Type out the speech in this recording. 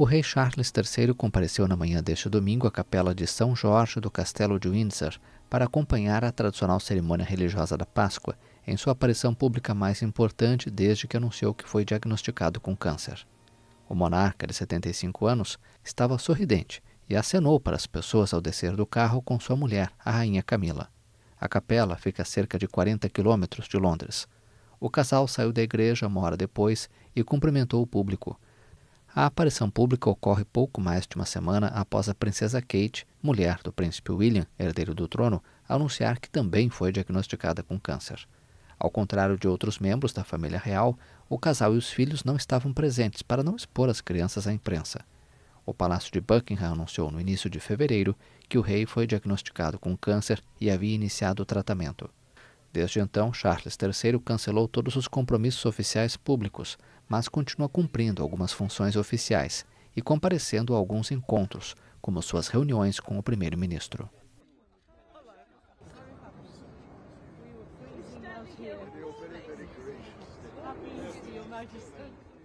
O rei Charles III compareceu na manhã deste domingo à capela de São Jorge do Castelo de Windsor para acompanhar a tradicional cerimônia religiosa da Páscoa, em sua aparição pública mais importante desde que anunciou que foi diagnosticado com câncer. O monarca, de 75 anos, estava sorridente e acenou para as pessoas ao descer do carro com sua mulher, a rainha Camila. A capela fica a cerca de 40 quilômetros de Londres. O casal saiu da igreja uma hora depois e cumprimentou o público a aparição pública ocorre pouco mais de uma semana após a princesa Kate, mulher do príncipe William, herdeiro do trono, anunciar que também foi diagnosticada com câncer. Ao contrário de outros membros da família real, o casal e os filhos não estavam presentes para não expor as crianças à imprensa. O Palácio de Buckingham anunciou no início de fevereiro que o rei foi diagnosticado com câncer e havia iniciado o tratamento. Desde então, Charles III cancelou todos os compromissos oficiais públicos, mas continua cumprindo algumas funções oficiais e comparecendo a alguns encontros, como suas reuniões com o primeiro-ministro. Your Majesty.